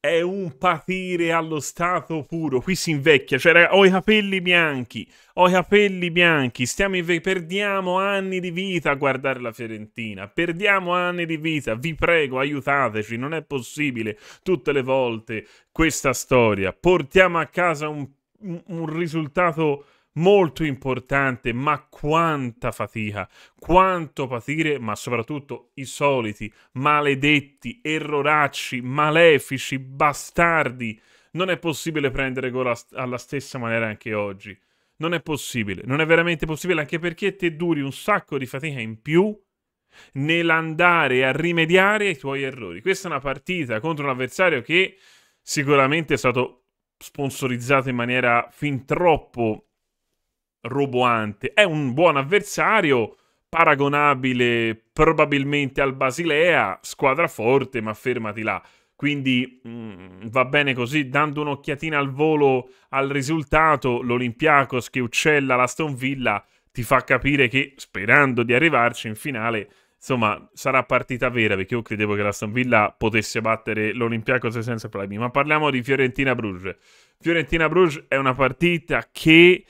è un patire allo stato puro. Qui si invecchia, cioè raga, ho i capelli bianchi, ho i capelli bianchi, stiamo inve- perdiamo anni di vita a guardare la Fiorentina, perdiamo anni di vita, vi prego aiutateci, non è possibile tutte le volte questa storia. Portiamo a casa un, un risultato molto importante, ma quanta fatica, quanto patire, ma soprattutto i soliti maledetti, erroracci, malefici, bastardi. Non è possibile prendere gol alla stessa maniera anche oggi. Non è possibile, non è veramente possibile, anche perché te duri un sacco di fatica in più nell'andare a rimediare ai tuoi errori. Questa è una partita contro un avversario che sicuramente è stato sponsorizzato in maniera fin troppo roboante. È un buon avversario, paragonabile probabilmente al Basilea, squadra forte, ma fermati là. Quindi mh, mm, va bene così, dando un'occhiatina al volo al risultato, l'Olympiacos che uccella l'Aston Villa ti fa capire che sperando di arrivarci in finale, insomma, sarà partita vera perché io credevo che l'Aston Villa potesse battere l'Olympiacos senza problemi. Ma parliamo di Fiorentina Bruges. Fiorentina Bruges è una partita che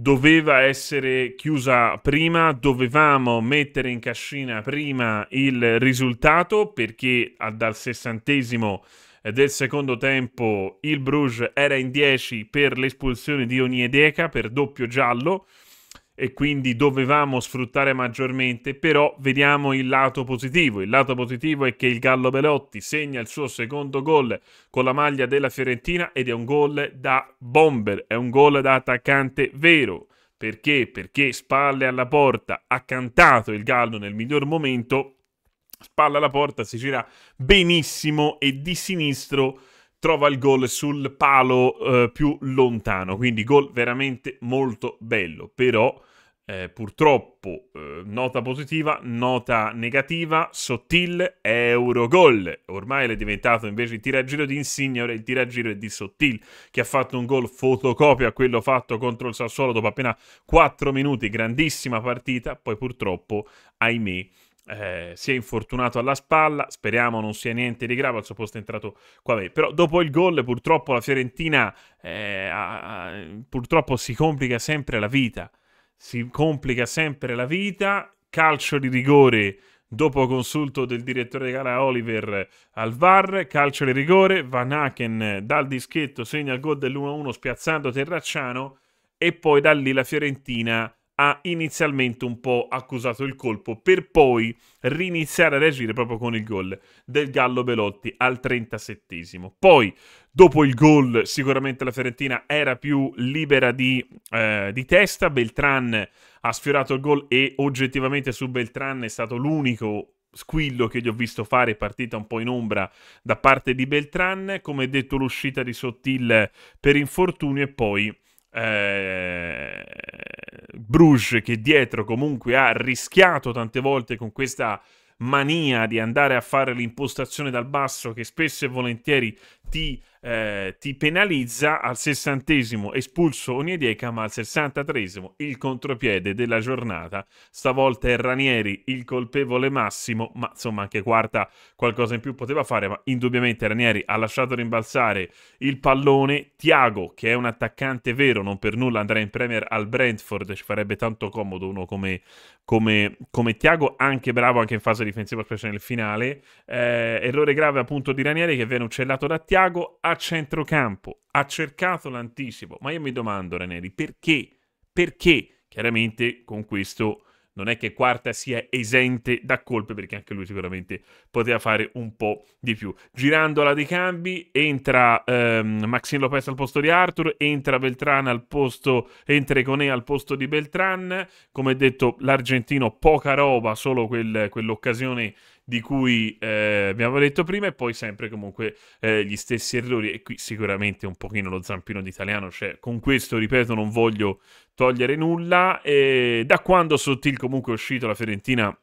doveva essere chiusa prima, dovevamo mettere in cascina prima il risultato perché dal sessantesimo eh, del secondo tempo il Bruges era in 10 per l'espulsione di Oniedeca per doppio giallo e quindi dovevamo sfruttare maggiormente, però vediamo il lato positivo. Il lato positivo è che il Gallo Belotti segna il suo secondo gol con la maglia della Fiorentina ed è un gol da bomber, è un gol da attaccante vero. Perché? Perché spalle alla porta, ha cantato il Gallo nel miglior momento, spalle alla porta, si gira benissimo e di sinistro trova il gol sul palo eh, più lontano, quindi gol veramente molto bello, però eh, purtroppo eh, nota positiva, nota negativa, Sottil Eurogol, ormai l'è diventato invece il tiraggiro di Insigne, ora il tiraggiro è di Sottil che ha fatto un gol fotocopia a quello fatto contro il Sassuolo dopo appena 4 minuti, grandissima partita, poi purtroppo ahimè eh, si è infortunato alla spalla, speriamo non sia niente di grave, al suo posto è entrato qua. Però dopo il gol purtroppo la Fiorentina eh, ha, ha, purtroppo si complica sempre la vita, si complica sempre la vita, calcio di rigore dopo consulto del direttore di gara Oliver Alvar, calcio di rigore, Van Aken dal dischetto segna il gol dell'1-1 spiazzando Terracciano e poi da lì la Fiorentina ha inizialmente un po' accusato il colpo per poi riniziare a reagire proprio con il gol del Gallo Belotti al 37esimo. Poi, dopo il gol, sicuramente la Fiorentina era più libera di, eh, di testa, Beltran ha sfiorato il gol e oggettivamente su Beltran è stato l'unico squillo che gli ho visto fare partita un po' in ombra da parte di Beltran, come detto l'uscita di Sottil per infortunio e poi... Eh Bruges che dietro comunque ha rischiato tante volte con questa mania di andare a fare l'impostazione dal basso che spesso e volentieri ti, eh, ti, penalizza al sessantesimo, espulso Oniedieca, ma al sessantatresimo il contropiede della giornata. Stavolta è Ranieri il colpevole massimo, ma insomma anche quarta qualcosa in più poteva fare, ma indubbiamente Ranieri ha lasciato rimbalzare il pallone. Tiago, che è un attaccante vero, non per nulla andrà in Premier al Brentford, ci farebbe tanto comodo uno come, come, come Tiago, anche bravo anche in fase difensiva, specie nel finale. Eh, errore grave appunto di Ranieri che viene uccellato da Tiago Thiago a centrocampo, ha cercato l'anticipo, ma io mi domando Raneri perché? Perché? Chiaramente con questo non è che Quarta sia esente da colpe perché anche lui sicuramente poteva fare un po' di più. Girandola dei cambi, entra ehm, Maxine Lopez al posto di Arthur, entra Beltran al posto, entra Econè al posto di Beltran, come detto l'argentino poca roba, solo quel, quell'occasione di cui eh, abbiamo detto prima e poi sempre comunque eh, gli stessi errori e qui sicuramente un pochino lo zampino d'italiano cioè, con questo ripeto non voglio togliere nulla e da quando Sottil comunque è uscito la Fiorentina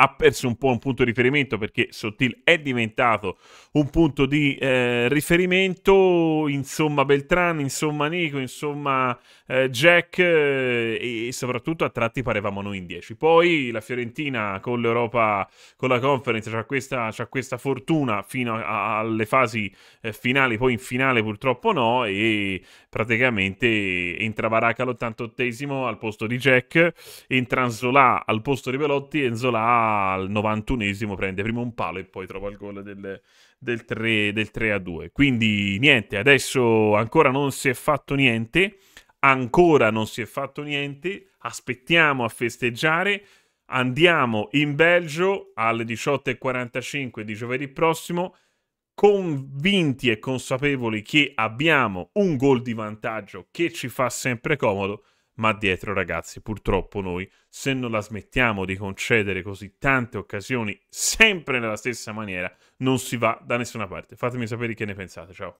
ha perso un po' un punto di riferimento perché Sottil è diventato un punto di eh, riferimento, insomma Beltran, insomma Nico, insomma eh, Jack eh, e soprattutto a tratti parevamo noi in 10. Poi la Fiorentina con l'Europa, con la conference, ha questa, questa, fortuna fino a, alle fasi eh, finali, poi in finale purtroppo no e praticamente entra Baracca all88 al posto di Jack, entra Zola al posto di Velotti e Anzola al 91esimo prende prima un palo e poi trova il gol del, del, 3, del 3 a 2. Quindi niente, adesso ancora non si è fatto niente, ancora non si è fatto niente, aspettiamo a festeggiare. Andiamo in Belgio alle 18.45 di giovedì prossimo convinti e consapevoli che abbiamo un gol di vantaggio che ci fa sempre comodo ma dietro ragazzi purtroppo noi se non la smettiamo di concedere così tante occasioni sempre nella stessa maniera non si va da nessuna parte. Fatemi sapere che ne pensate, ciao.